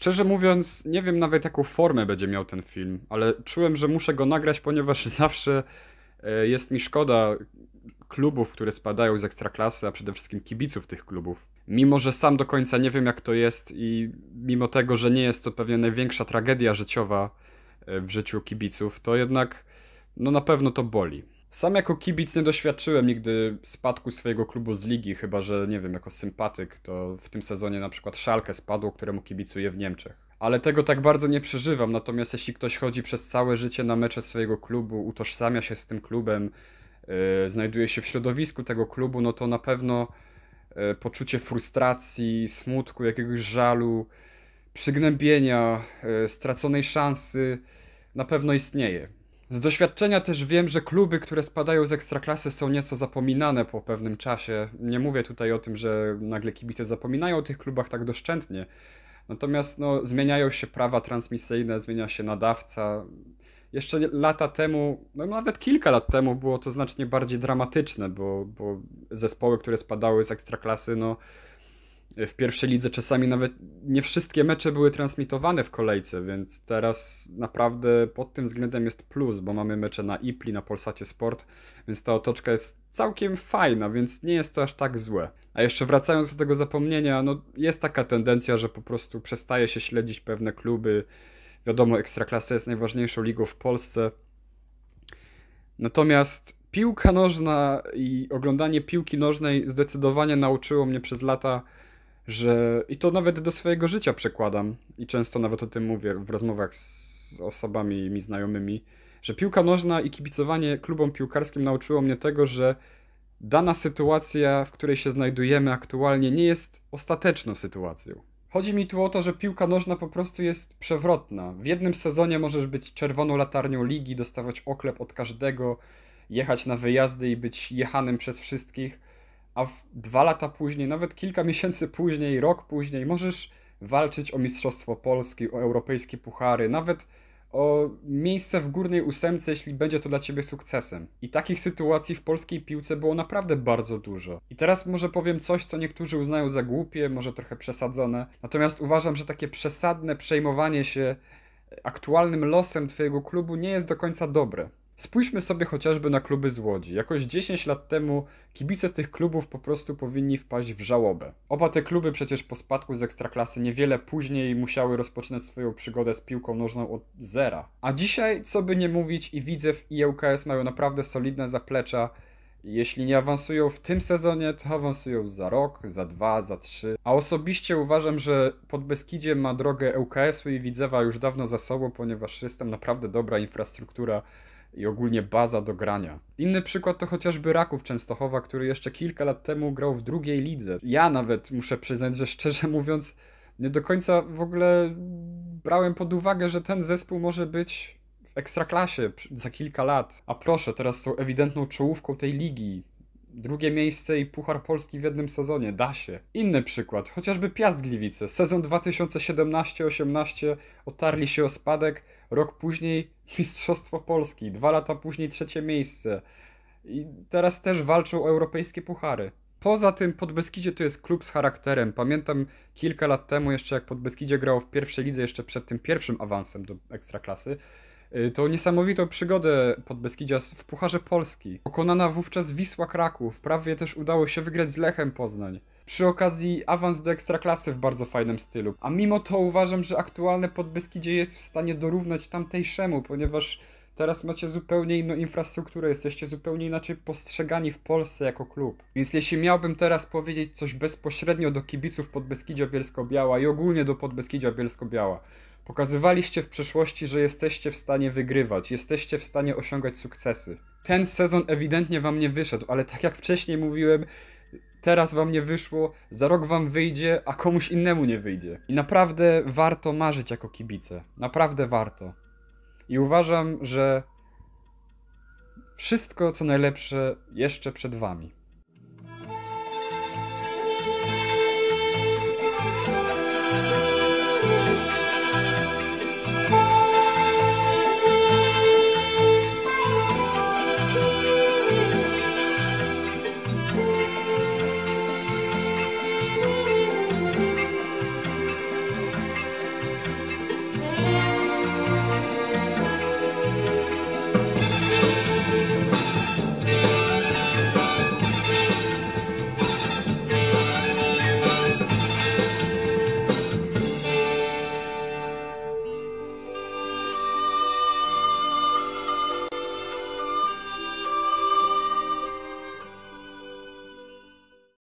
Szczerze mówiąc, nie wiem nawet jaką formę będzie miał ten film, ale czułem, że muszę go nagrać, ponieważ zawsze e, jest mi szkoda klubów, które spadają z ekstraklasy, a przede wszystkim kibiców tych klubów. Mimo, że sam do końca nie wiem, jak to jest, i mimo tego, że nie jest to pewnie największa tragedia życiowa e, w życiu kibiców, to jednak no na pewno to boli. Sam jako kibic nie doświadczyłem nigdy spadku swojego klubu z ligi, chyba że, nie wiem, jako sympatyk, to w tym sezonie na przykład Szalkę spadło, któremu kibicuję w Niemczech. Ale tego tak bardzo nie przeżywam, natomiast jeśli ktoś chodzi przez całe życie na mecze swojego klubu, utożsamia się z tym klubem, yy, znajduje się w środowisku tego klubu, no to na pewno yy, poczucie frustracji, smutku, jakiegoś żalu, przygnębienia, yy, straconej szansy na pewno istnieje. Z doświadczenia też wiem, że kluby, które spadają z ekstraklasy są nieco zapominane po pewnym czasie. Nie mówię tutaj o tym, że nagle kibice zapominają o tych klubach tak doszczętnie. Natomiast no, zmieniają się prawa transmisyjne, zmienia się nadawca. Jeszcze lata temu, no nawet kilka lat temu było to znacznie bardziej dramatyczne, bo, bo zespoły, które spadały z ekstraklasy, no w pierwszej lidze czasami nawet nie wszystkie mecze były transmitowane w kolejce, więc teraz naprawdę pod tym względem jest plus, bo mamy mecze na Ipli, na Polsacie Sport, więc ta otoczka jest całkiem fajna, więc nie jest to aż tak złe. A jeszcze wracając do tego zapomnienia, no jest taka tendencja, że po prostu przestaje się śledzić pewne kluby. Wiadomo, Ekstraklasa jest najważniejszą ligą w Polsce. Natomiast piłka nożna i oglądanie piłki nożnej zdecydowanie nauczyło mnie przez lata że i to nawet do swojego życia przekładam i często nawet o tym mówię w rozmowach z osobami mi znajomymi, że piłka nożna i kibicowanie klubom piłkarskim nauczyło mnie tego, że dana sytuacja, w której się znajdujemy aktualnie, nie jest ostateczną sytuacją. Chodzi mi tu o to, że piłka nożna po prostu jest przewrotna. W jednym sezonie możesz być czerwoną latarnią ligi, dostawać oklep od każdego, jechać na wyjazdy i być jechanym przez wszystkich – a dwa lata później, nawet kilka miesięcy później, rok później możesz walczyć o Mistrzostwo Polski, o europejskie puchary, nawet o miejsce w górnej ósemce, jeśli będzie to dla ciebie sukcesem. I takich sytuacji w polskiej piłce było naprawdę bardzo dużo. I teraz może powiem coś, co niektórzy uznają za głupie, może trochę przesadzone. Natomiast uważam, że takie przesadne przejmowanie się aktualnym losem twojego klubu nie jest do końca dobre. Spójrzmy sobie chociażby na kluby z Łodzi. Jakoś 10 lat temu kibice tych klubów po prostu powinni wpaść w żałobę. Oba te kluby przecież po spadku z Ekstraklasy niewiele później musiały rozpoczynać swoją przygodę z piłką nożną od zera. A dzisiaj, co by nie mówić, i Widzew i ŁKS mają naprawdę solidne zaplecza. Jeśli nie awansują w tym sezonie, to awansują za rok, za dwa, za trzy. A osobiście uważam, że pod Beskidzie ma drogę ŁKS-u e i Widzewa już dawno za sobą, ponieważ jest tam naprawdę dobra infrastruktura i ogólnie baza do grania. Inny przykład to chociażby Raków Częstochowa, który jeszcze kilka lat temu grał w drugiej lidze. Ja nawet muszę przyznać, że szczerze mówiąc, nie do końca w ogóle brałem pod uwagę, że ten zespół może być w ekstraklasie za kilka lat. A proszę, teraz są ewidentną czołówką tej ligi. Drugie miejsce i Puchar Polski w jednym sezonie. Da się. Inny przykład, chociażby Piast Gliwice. Sezon 2017-18 otarli się o spadek. Rok później Mistrzostwo Polski. Dwa lata później trzecie miejsce. I teraz też walczą o europejskie puchary. Poza tym Podbeskidzie to jest klub z charakterem. Pamiętam kilka lat temu jeszcze jak Podbeskidzie grało w pierwszej lidze jeszcze przed tym pierwszym awansem do Ekstraklasy. klasy Y, tą niesamowitą przygodę Podbeskidzia w Pucharze Polski. Pokonana wówczas Wisła Kraków, prawie też udało się wygrać z Lechem Poznań. Przy okazji awans do Ekstraklasy w bardzo fajnym stylu. A mimo to uważam, że aktualne Podbeskidzie jest w stanie dorównać tamtejszemu, ponieważ Teraz macie zupełnie inną infrastrukturę, jesteście zupełnie inaczej postrzegani w Polsce jako klub. Więc jeśli miałbym teraz powiedzieć coś bezpośrednio do kibiców Podbeskidzia Bielsko-Biała i ogólnie do Podbeskidzia Bielsko-Biała, pokazywaliście w przeszłości, że jesteście w stanie wygrywać, jesteście w stanie osiągać sukcesy. Ten sezon ewidentnie wam nie wyszedł, ale tak jak wcześniej mówiłem, teraz wam nie wyszło, za rok wam wyjdzie, a komuś innemu nie wyjdzie. I naprawdę warto marzyć jako kibice. Naprawdę warto. I uważam, że wszystko co najlepsze jeszcze przed Wami.